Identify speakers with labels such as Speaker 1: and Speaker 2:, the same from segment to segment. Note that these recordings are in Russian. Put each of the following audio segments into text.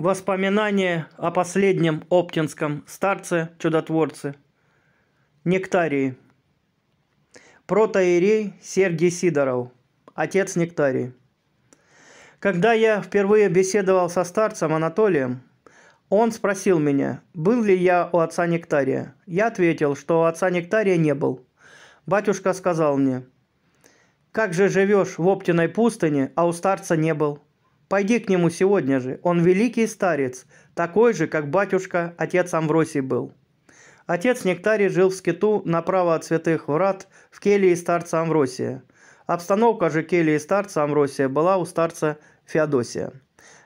Speaker 1: Воспоминание о последнем оптинском старце-чудотворце. Нектарии. Протоиерей Сергий Сидоров, отец Нектарии. Когда я впервые беседовал со старцем Анатолием, он спросил меня, был ли я у отца Нектария. Я ответил, что у отца Нектария не был. Батюшка сказал мне, «Как же живешь в Оптиной пустыне, а у старца не был?» Пойди к нему сегодня же, он великий старец, такой же, как батюшка, отец Амвросий был». Отец Нектарий жил в скиту направо от святых врат в келье старца Амвросия. Обстановка же кельи старца Амвросия была у старца Феодосия.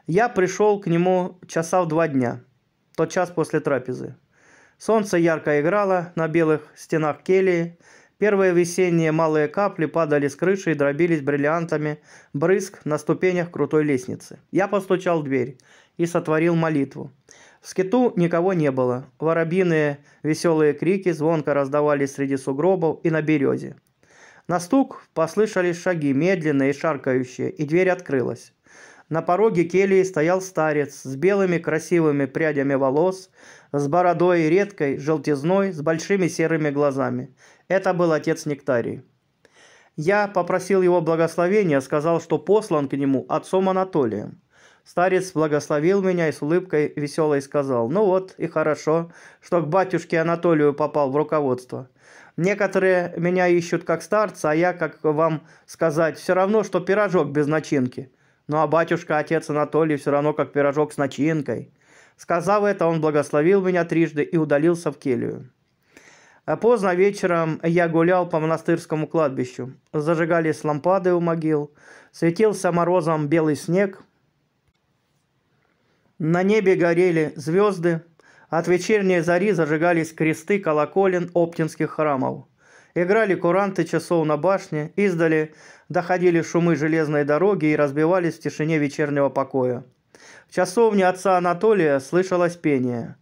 Speaker 1: Я пришел к нему часа в два дня, тот час после трапезы. Солнце ярко играло на белых стенах келии, Первые весенние малые капли падали с крыши и дробились бриллиантами брызг на ступенях крутой лестницы. Я постучал в дверь и сотворил молитву. В скиту никого не было. Воробьиные веселые крики звонко раздавались среди сугробов и на березе. На стук послышались шаги, медленные и шаркающие, и дверь открылась. На пороге келии стоял старец с белыми красивыми прядями волос, с бородой редкой, желтизной, с большими серыми глазами. Это был отец Нектарий. Я попросил его благословения, сказал, что послан к нему отцом Анатолием. Старец благословил меня и с улыбкой веселой сказал, «Ну вот и хорошо, что к батюшке Анатолию попал в руководство. Некоторые меня ищут как старца, а я, как вам сказать, все равно, что пирожок без начинки. Ну а батюшка, отец Анатолий, все равно как пирожок с начинкой. Сказав это, он благословил меня трижды и удалился в келью. А поздно вечером я гулял по монастырскому кладбищу. Зажигались лампады у могил, светился морозом белый снег. На небе горели звезды, от вечерней зари зажигались кресты колоколен оптинских храмов. Играли куранты часов на башне, издали доходили шумы железной дороги и разбивались в тишине вечернего покоя. В часовне отца Анатолия слышалось пение.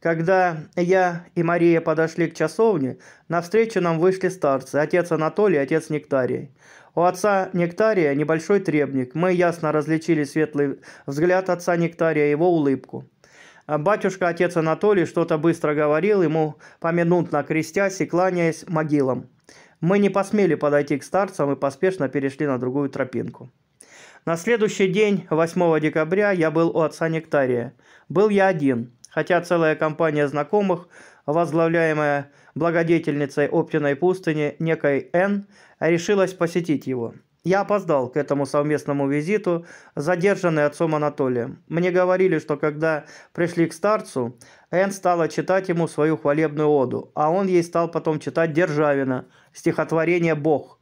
Speaker 1: Когда я и Мария подошли к часовне, навстречу нам вышли старцы, отец Анатолий, отец Нектарий. У отца Нектария небольшой требник. Мы ясно различили светлый взгляд отца Нектария, и его улыбку. Батюшка, отец Анатолий, что-то быстро говорил ему, поминутно крестясь и кланяясь могилам. Мы не посмели подойти к старцам и поспешно перешли на другую тропинку. На следующий день, 8 декабря, я был у отца Нектария. Был я один, хотя целая компания знакомых, возглавляемая благодетельницей Оптиной пустыни, некой Н, решилась посетить его. Я опоздал к этому совместному визиту, задержанный отцом Анатолием. Мне говорили, что когда пришли к старцу, Энн стала читать ему свою хвалебную оду, а он ей стал потом читать Державина, стихотворение «Бог»,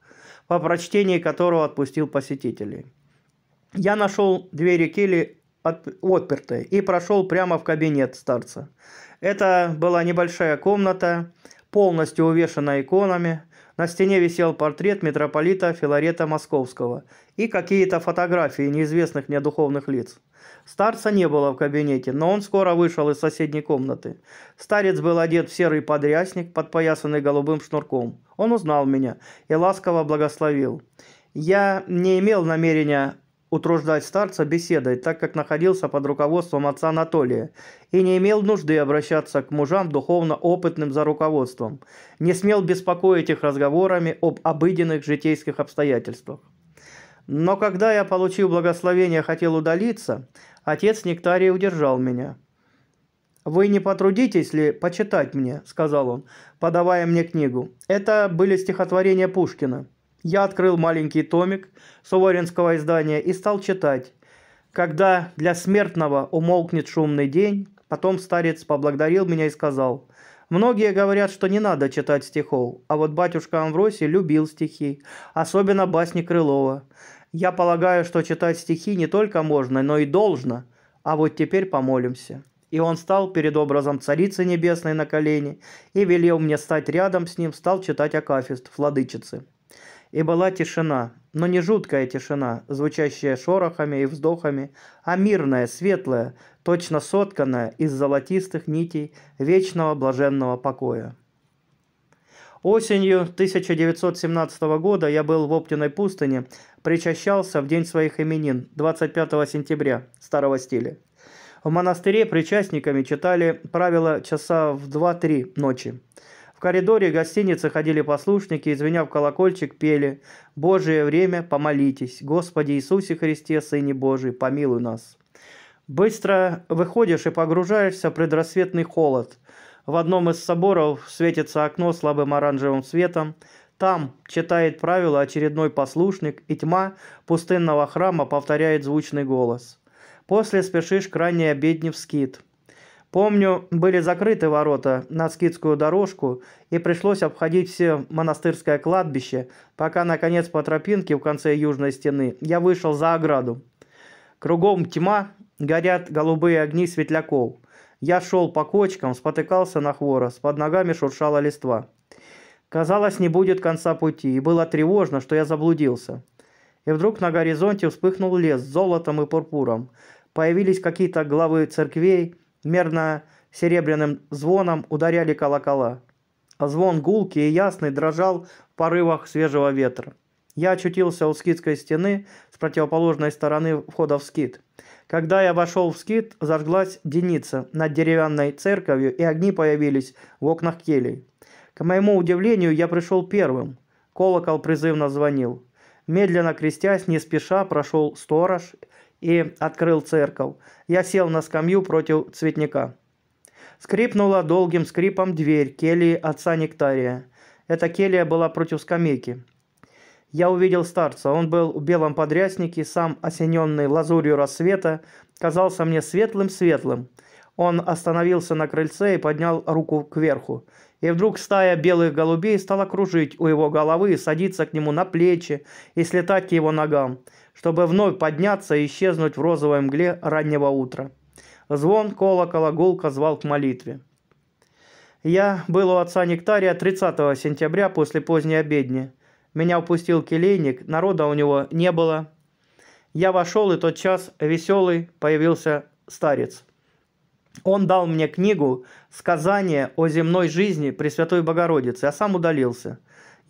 Speaker 1: по прочтении которого отпустил посетителей. Я нашел двери кели отперты и прошел прямо в кабинет старца. Это была небольшая комната, полностью увешана иконами. На стене висел портрет митрополита Филарета Московского и какие-то фотографии неизвестных мне духовных лиц. Старца не было в кабинете, но он скоро вышел из соседней комнаты. Старец был одет в серый подрясник, подпоясанный голубым шнурком. Он узнал меня и ласково благословил. Я не имел намерения утруждать старца беседой, так как находился под руководством отца Анатолия и не имел нужды обращаться к мужам духовно опытным за руководством, не смел беспокоить их разговорами об обыденных житейских обстоятельствах. Но когда я, получил благословение, хотел удалиться, отец Нектарий удержал меня. «Вы не потрудитесь ли почитать мне?» – сказал он, подавая мне книгу. Это были стихотворения Пушкина. Я открыл маленький томик Суворинского издания и стал читать. Когда для смертного умолкнет шумный день, потом старец поблагодарил меня и сказал, «Многие говорят, что не надо читать стихов, а вот батюшка Амвросий любил стихи, особенно басни Крылова. Я полагаю, что читать стихи не только можно, но и должно, а вот теперь помолимся» и он стал перед образом Царицы Небесной на колени и велел мне стать рядом с ним, стал читать Акафист, Владычицы. И была тишина, но не жуткая тишина, звучащая шорохами и вздохами, а мирная, светлая, точно сотканная из золотистых нитей вечного блаженного покоя. Осенью 1917 года я был в Оптиной пустыне, причащался в день своих именин, 25 сентября, старого стиля. В монастыре причастниками читали правила часа в 2-3 ночи. В коридоре гостиницы ходили послушники, извиняв колокольчик, пели «Божие время, помолитесь! Господи Иисусе Христе, Сыне Божий, помилуй нас!» Быстро выходишь и погружаешься в предрассветный холод. В одном из соборов светится окно слабым оранжевым светом. Там читает правила очередной послушник, и тьма пустынного храма повторяет звучный голос. После спешишь к ранней обедне в скит – Помню, были закрыты ворота на скидскую дорожку, и пришлось обходить все монастырское кладбище, пока, наконец, по тропинке в конце южной стены я вышел за ограду. Кругом тьма, горят голубые огни светляков. Я шел по кочкам, спотыкался на хворост, под ногами шуршала листва. Казалось, не будет конца пути, и было тревожно, что я заблудился. И вдруг на горизонте вспыхнул лес с золотом и пурпуром. Появились какие-то главы церквей – мерно серебряным звоном ударяли колокола. А звон гулкий и ясный дрожал в порывах свежего ветра. Я очутился у скидской стены с противоположной стороны входа в Скид, Когда я вошел в скит, зажглась деница над деревянной церковью, и огни появились в окнах келей. К моему удивлению, я пришел первым. Колокол призывно звонил. Медленно крестясь, не спеша, прошел сторож и открыл церковь. Я сел на скамью против цветника. Скрипнула долгим скрипом дверь келии отца Нектария. Эта келия была против скамейки. Я увидел старца. Он был в белом подряснике, сам осененный лазурью рассвета, казался мне светлым-светлым. Он остановился на крыльце и поднял руку кверху. И вдруг стая белых голубей стала кружить у его головы садиться к нему на плечи и слетать к его ногам чтобы вновь подняться и исчезнуть в розовой мгле раннего утра. Звон колокола гулко звал к молитве. Я был у отца Нектария 30 сентября после поздней обедни. Меня упустил келейник, народа у него не было. Я вошел, и тот час веселый появился старец. Он дал мне книгу «Сказание о земной жизни Пресвятой Богородицы», а сам удалился.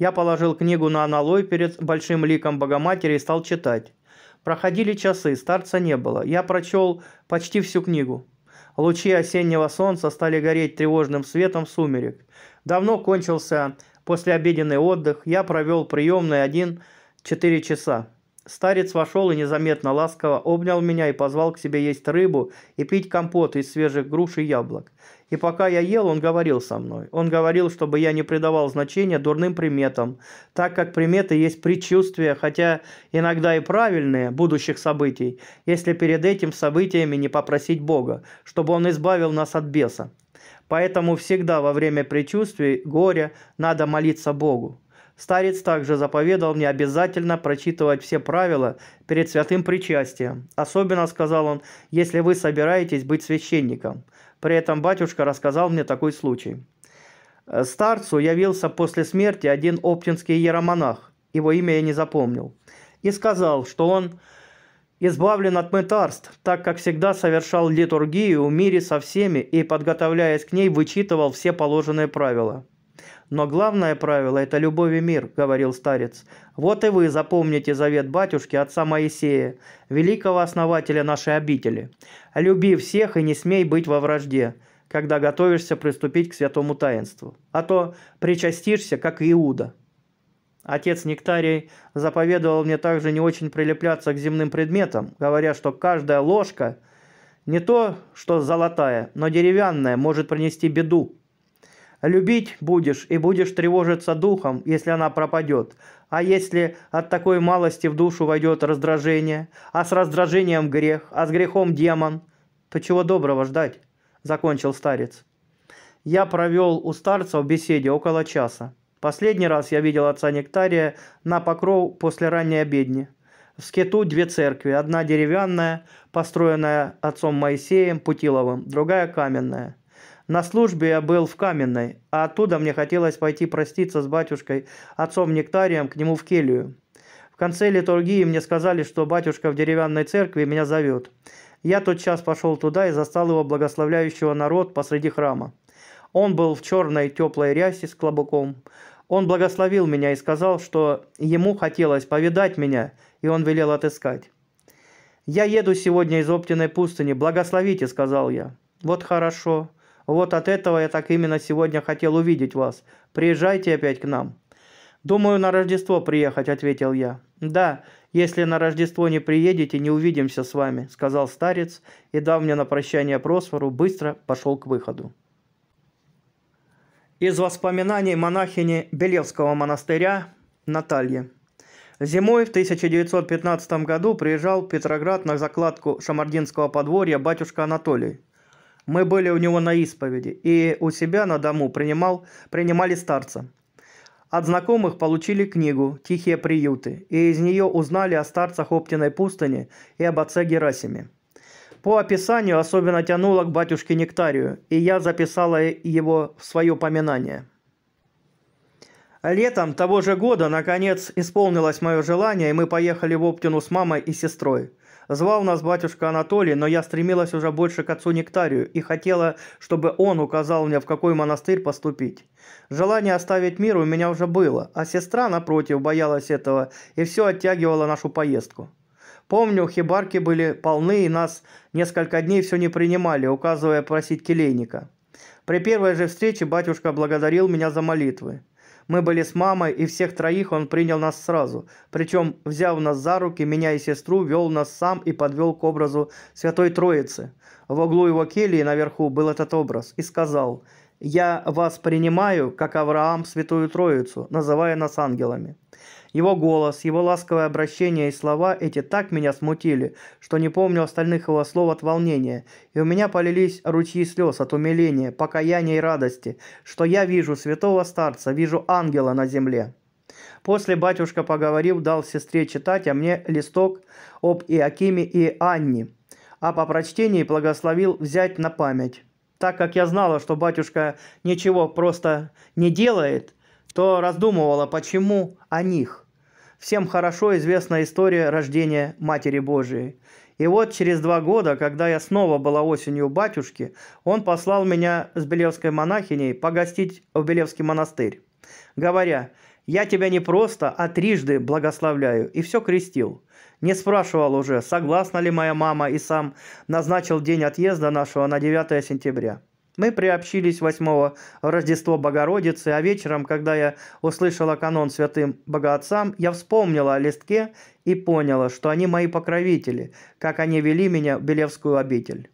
Speaker 1: Я положил книгу на аналой перед большим ликом Богоматери и стал читать. Проходили часы, старца не было. Я прочел почти всю книгу. Лучи осеннего солнца стали гореть тревожным светом сумерек. Давно кончился послеобеденный отдых. Я провел приемный один четыре часа. Старец вошел и незаметно ласково обнял меня и позвал к себе есть рыбу и пить компот из свежих груш и яблок. И пока я ел, он говорил со мной. Он говорил, чтобы я не придавал значения дурным приметам, так как приметы есть предчувствия, хотя иногда и правильные, будущих событий, если перед этим событиями не попросить Бога, чтобы Он избавил нас от беса. Поэтому всегда во время предчувствий, горя, надо молиться Богу. Старец также заповедал мне обязательно прочитывать все правила перед святым причастием. Особенно, сказал он, если вы собираетесь быть священником. При этом батюшка рассказал мне такой случай. Э, старцу явился после смерти один оптинский иеромонах, его имя я не запомнил, и сказал, что он избавлен от мытарств, так как всегда совершал литургию в мире со всеми и, подготовляясь к ней, вычитывал все положенные правила. Но главное правило – это любовь и мир, говорил старец. Вот и вы запомните завет батюшки отца Моисея, великого основателя нашей обители. Люби всех и не смей быть во вражде, когда готовишься приступить к святому таинству. А то причастишься, как Иуда. Отец Нектарий заповедовал мне также не очень прилепляться к земным предметам, говоря, что каждая ложка не то, что золотая, но деревянная может принести беду. Любить будешь и будешь тревожиться духом, если она пропадет. А если от такой малости в душу войдет раздражение, а с раздражением грех, а с грехом демон, то чего доброго ждать?» – закончил старец. Я провел у старца в беседе около часа. Последний раз я видел отца Нектария на покров после ранней обедни. В Скету две церкви, одна деревянная, построенная отцом Моисеем Путиловым, другая каменная – на службе я был в Каменной, а оттуда мне хотелось пойти проститься с батюшкой, отцом Нектарием, к нему в келью. В конце литургии мне сказали, что батюшка в деревянной церкви меня зовет. Я тот час пошел туда и застал его благословляющего народ посреди храма. Он был в черной теплой рясе с клобуком. Он благословил меня и сказал, что ему хотелось повидать меня, и он велел отыскать. «Я еду сегодня из Оптиной пустыни, благословите», — сказал я. «Вот хорошо», вот от этого я так именно сегодня хотел увидеть вас. Приезжайте опять к нам». «Думаю, на Рождество приехать», – ответил я. «Да, если на Рождество не приедете, не увидимся с вами», – сказал старец и, дав мне на прощание просфору, быстро пошел к выходу. Из воспоминаний монахини Белевского монастыря Натальи. Зимой в 1915 году приезжал в Петроград на закладку Шамардинского подворья батюшка Анатолий. Мы были у него на исповеди и у себя на дому принимал, принимали старца. От знакомых получили книгу «Тихие приюты» и из нее узнали о старцах Оптиной пустыни и об отце Герасиме. По описанию особенно тянуло к батюшке Нектарию, и я записала его в свое поминание. Летом того же года, наконец, исполнилось мое желание, и мы поехали в Оптину с мамой и сестрой. Звал нас батюшка Анатолий, но я стремилась уже больше к отцу Нектарию и хотела, чтобы он указал мне, в какой монастырь поступить. Желание оставить мир у меня уже было, а сестра, напротив, боялась этого и все оттягивала нашу поездку. Помню, хибарки были полны, и нас несколько дней все не принимали, указывая просить келейника. При первой же встрече батюшка благодарил меня за молитвы. Мы были с мамой, и всех троих он принял нас сразу. Причем, взяв нас за руки, меня и сестру, вел нас сам и подвел к образу Святой Троицы. В углу его келии наверху был этот образ. И сказал, «Я вас принимаю, как Авраам, Святую Троицу, называя нас ангелами». Его голос, его ласковое обращение и слова эти так меня смутили, что не помню остальных его слов от волнения, и у меня полились ручьи слез от умиления, покаяния и радости, что я вижу святого старца, вижу ангела на земле». После батюшка, поговорил, дал сестре читать, а мне листок об Иакиме и Анне, а по прочтении благословил взять на память. Так как я знала, что батюшка ничего просто не делает – то раздумывала, почему о них. Всем хорошо известна история рождения Матери Божией. И вот через два года, когда я снова была осенью у батюшки, он послал меня с Белевской монахиней погостить в Белевский монастырь, говоря, «Я тебя не просто, а трижды благословляю», и все крестил. Не спрашивал уже, согласна ли моя мама, и сам назначил день отъезда нашего на 9 сентября. Мы приобщились восьмого в Рождество Богородицы, а вечером, когда я услышала канон святым богоотцам, я вспомнила о листке и поняла, что они мои покровители, как они вели меня в Белевскую обитель.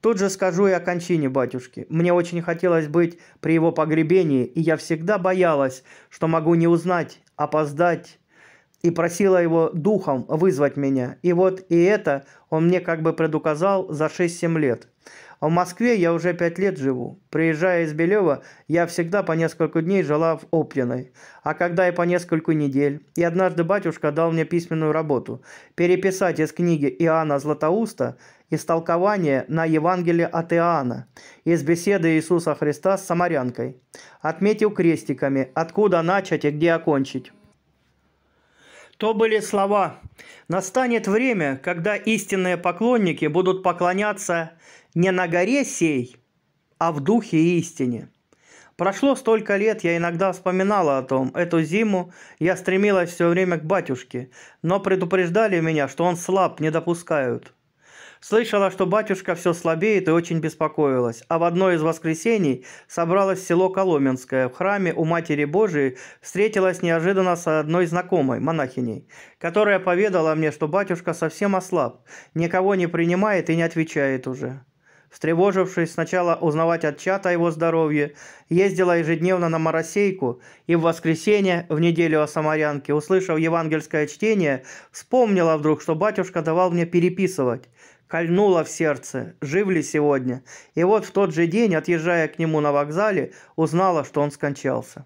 Speaker 1: Тут же скажу и о кончине батюшки. Мне очень хотелось быть при его погребении, и я всегда боялась, что могу не узнать, опоздать, и просила его духом вызвать меня. И вот и это он мне как бы предуказал за 6-7 лет – а в Москве я уже пять лет живу. Приезжая из Белева, я всегда по несколько дней жила в Оплиной. А когда и по несколько недель. И однажды батюшка дал мне письменную работу. Переписать из книги Иоанна Златоуста истолкование на Евангелие от Иоанна, из беседы Иисуса Христа с самарянкой. Отметил крестиками, откуда начать и где окончить. То были слова «Настанет время, когда истинные поклонники будут поклоняться не на горе сей, а в духе истине». Прошло столько лет, я иногда вспоминала о том. Эту зиму я стремилась все время к батюшке, но предупреждали меня, что он слаб, не допускают. Слышала, что батюшка все слабеет и очень беспокоилась. А в одно из воскресений собралась в село Коломенское. В храме у Матери Божией встретилась неожиданно с одной знакомой, монахиней, которая поведала мне, что батюшка совсем ослаб, никого не принимает и не отвечает уже. Встревожившись сначала узнавать от чата его здоровье, ездила ежедневно на Моросейку и в воскресенье, в неделю о Самарянке, услышав евангельское чтение, вспомнила вдруг, что батюшка давал мне переписывать – кольнуло в сердце, жив ли сегодня. И вот в тот же день, отъезжая к нему на вокзале, узнала, что он скончался.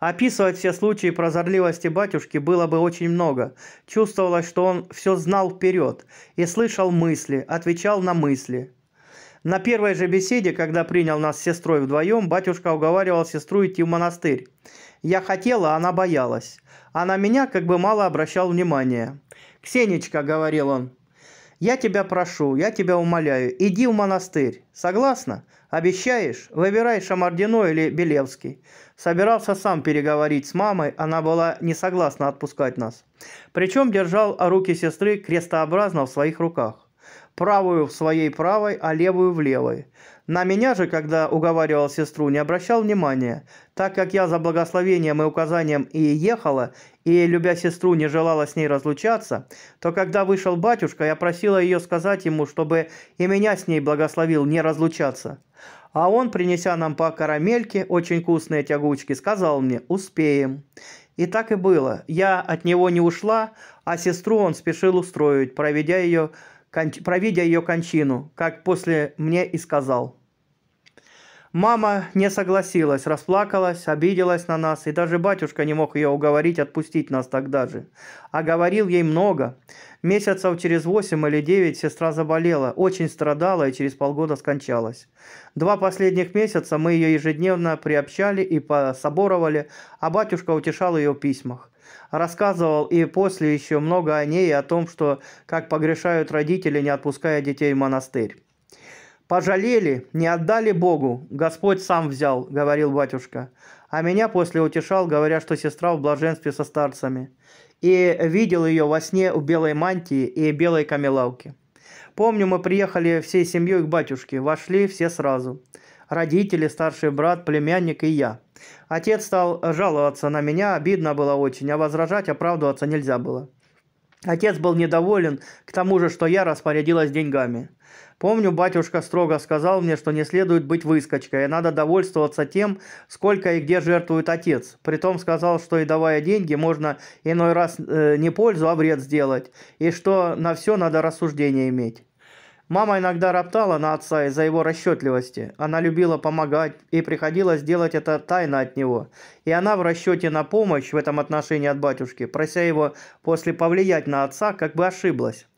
Speaker 1: Описывать все случаи прозорливости батюшки было бы очень много. Чувствовалось, что он все знал вперед и слышал мысли, отвечал на мысли. На первой же беседе, когда принял нас с сестрой вдвоем, батюшка уговаривал сестру идти в монастырь. Я хотела, она боялась. Она меня как бы мало обращал внимания. «Ксенечка», — говорил он, я тебя прошу, я тебя умоляю, иди в монастырь. Согласна? Обещаешь? Выбирай Шамардино или Белевский. Собирался сам переговорить с мамой, она была не согласна отпускать нас. Причем держал руки сестры крестообразно в своих руках. Правую в своей правой, а левую в левой. На меня же, когда уговаривал сестру, не обращал внимания, так как я за благословением и указанием и ехала, и, любя сестру, не желала с ней разлучаться, то когда вышел батюшка, я просила ее сказать ему, чтобы и меня с ней благословил не разлучаться. А он, принеся нам по карамельке, очень вкусные тягучки, сказал мне «Успеем». И так и было. Я от него не ушла, а сестру он спешил устроить, проведя ее, проведя ее кончину, как после мне и сказал. Мама не согласилась, расплакалась, обиделась на нас, и даже батюшка не мог ее уговорить отпустить нас тогда же. А говорил ей много. Месяцев через восемь или девять сестра заболела, очень страдала и через полгода скончалась. Два последних месяца мы ее ежедневно приобщали и пособоровали, а батюшка утешал ее в письмах рассказывал и после еще много о ней, и о том, что как погрешают родители, не отпуская детей в монастырь. Пожалели, не отдали Богу, Господь сам взял, говорил батюшка. А меня после утешал, говоря, что сестра в блаженстве со старцами. И видел ее во сне у белой мантии и белой камелавки. Помню, мы приехали всей семьей к батюшке, вошли все сразу. Родители, старший брат, племянник и я. Отец стал жаловаться на меня, обидно было очень, а возражать, оправдываться нельзя было. Отец был недоволен, к тому же, что я распорядилась деньгами. Помню, батюшка строго сказал мне, что не следует быть выскочкой, и надо довольствоваться тем, сколько и где жертвует отец. Притом сказал, что и давая деньги, можно иной раз э, не пользу, а вред сделать, и что на все надо рассуждение иметь. Мама иногда роптала на отца из-за его расчетливости. Она любила помогать, и приходилось делать это тайно от него. И она в расчете на помощь в этом отношении от батюшки, прося его после повлиять на отца, как бы ошиблась.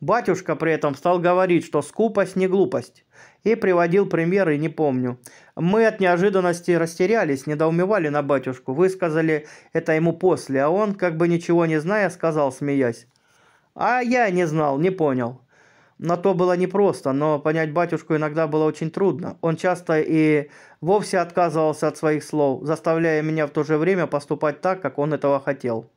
Speaker 1: Батюшка при этом стал говорить, что скупость не глупость. И приводил примеры, не помню. Мы от неожиданности растерялись, недоумевали на батюшку, высказали это ему после, а он, как бы ничего не зная, сказал, смеясь. А я не знал, не понял. На то было непросто, но понять батюшку иногда было очень трудно. Он часто и вовсе отказывался от своих слов, заставляя меня в то же время поступать так, как он этого хотел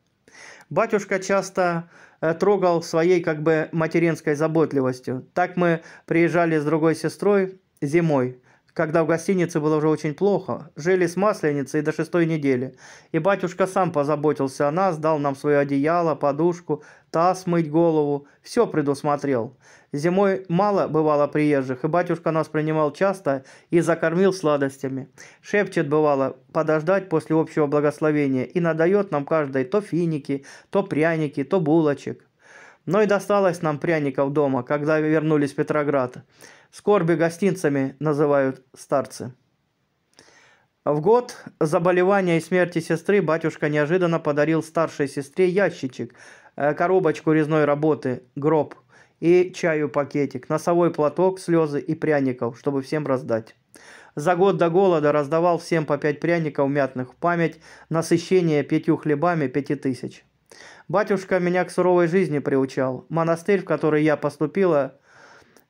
Speaker 1: батюшка часто э, трогал своей как бы материнской заботливостью. Так мы приезжали с другой сестрой зимой когда в гостинице было уже очень плохо, жили с масленицей до шестой недели, и батюшка сам позаботился о нас, дал нам свое одеяло, подушку, таз мыть голову, все предусмотрел. Зимой мало бывало приезжих, и батюшка нас принимал часто и закормил сладостями. Шепчет бывало подождать после общего благословения и надает нам каждой то финики, то пряники, то булочек. Но и досталось нам пряников дома, когда вернулись в Петроград. Скорби гостинцами называют старцы. В год заболевания и смерти сестры батюшка неожиданно подарил старшей сестре ящичек, э, коробочку резной работы, гроб и чаю пакетик, носовой платок, слезы и пряников, чтобы всем раздать. За год до голода раздавал всем по пять пряников мятных в память, насыщение пятью хлебами пяти тысяч. Батюшка меня к суровой жизни приучал. Монастырь, в который я поступила,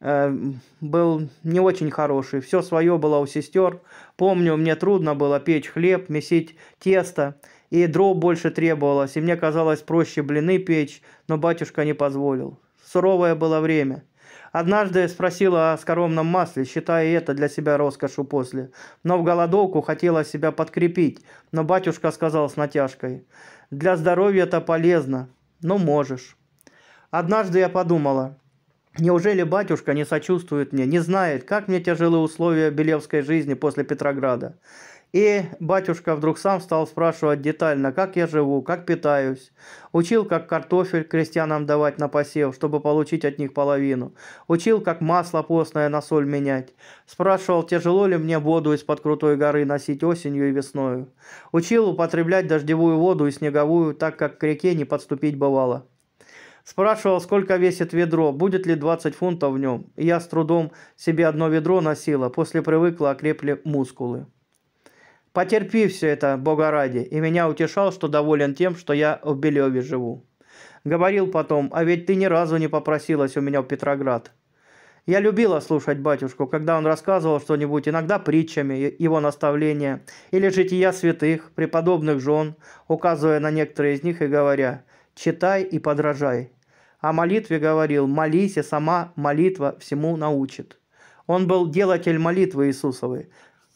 Speaker 1: Э, был не очень хороший. Все свое было у сестер. Помню, мне трудно было печь хлеб, месить тесто, и дров больше требовалось, и мне казалось проще блины печь, но батюшка не позволил. Суровое было время. Однажды я спросила о скоромном масле, считая это для себя роскошью после. Но в голодовку хотела себя подкрепить, но батюшка сказал с натяжкой, «Для здоровья это полезно, но можешь». Однажды я подумала, Неужели батюшка не сочувствует мне, не знает, как мне тяжелы условия белевской жизни после Петрограда? И батюшка вдруг сам стал спрашивать детально, как я живу, как питаюсь. Учил, как картофель крестьянам давать на посев, чтобы получить от них половину. Учил, как масло постное на соль менять. Спрашивал, тяжело ли мне воду из-под крутой горы носить осенью и весною. Учил употреблять дождевую воду и снеговую, так как к реке не подступить бывало. Спрашивал, сколько весит ведро, будет ли 20 фунтов в нем. я с трудом себе одно ведро носила, после привыкла, окрепли мускулы. Потерпи все это, Бога ради, и меня утешал, что доволен тем, что я в Белеве живу. Говорил потом, а ведь ты ни разу не попросилась у меня в Петроград. Я любила слушать батюшку, когда он рассказывал что-нибудь, иногда притчами, его наставления, или жития святых, преподобных жен, указывая на некоторые из них и говоря, читай и подражай. О молитве говорил, молись, и сама молитва всему научит. Он был делатель молитвы Иисусовой.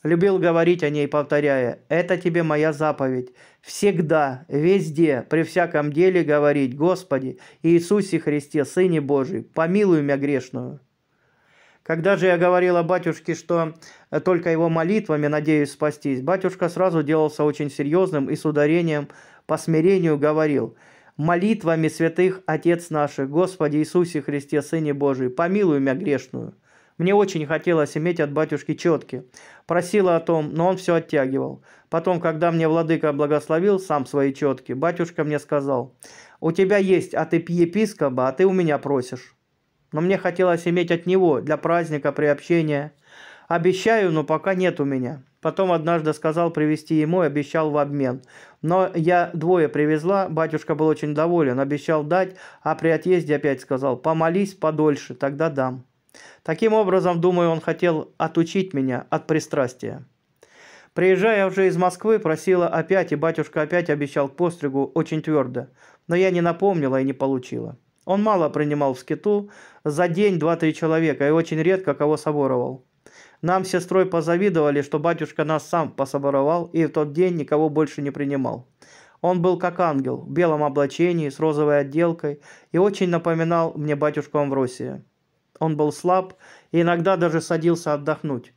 Speaker 1: Любил говорить о ней, повторяя, «Это тебе моя заповедь. Всегда, везде, при всяком деле говорить, Господи, Иисусе Христе, Сыне Божий, помилуй меня грешную». Когда же я говорила батюшке, что только его молитвами надеюсь спастись, батюшка сразу делался очень серьезным и с ударением по смирению говорил – молитвами святых Отец наших, Господи Иисусе Христе, Сыне Божий, помилуй меня грешную. Мне очень хотелось иметь от батюшки четки. Просила о том, но он все оттягивал. Потом, когда мне владыка благословил сам свои четки, батюшка мне сказал, «У тебя есть, а ты епископа, а ты у меня просишь». Но мне хотелось иметь от него для праздника, приобщения. Обещаю, но пока нет у меня. Потом однажды сказал привезти ему и обещал в обмен. Но я двое привезла, батюшка был очень доволен, обещал дать, а при отъезде опять сказал «помолись подольше, тогда дам». Таким образом, думаю, он хотел отучить меня от пристрастия. Приезжая уже из Москвы, просила опять, и батюшка опять обещал к постригу очень твердо. Но я не напомнила и не получила. Он мало принимал в скиту, за день два-три человека, и очень редко кого соборовал. Нам с сестрой позавидовали, что батюшка нас сам пособоровал и в тот день никого больше не принимал. Он был как ангел, в белом облачении, с розовой отделкой, и очень напоминал мне батюшку Амвросия. Он был слаб и иногда даже садился отдохнуть.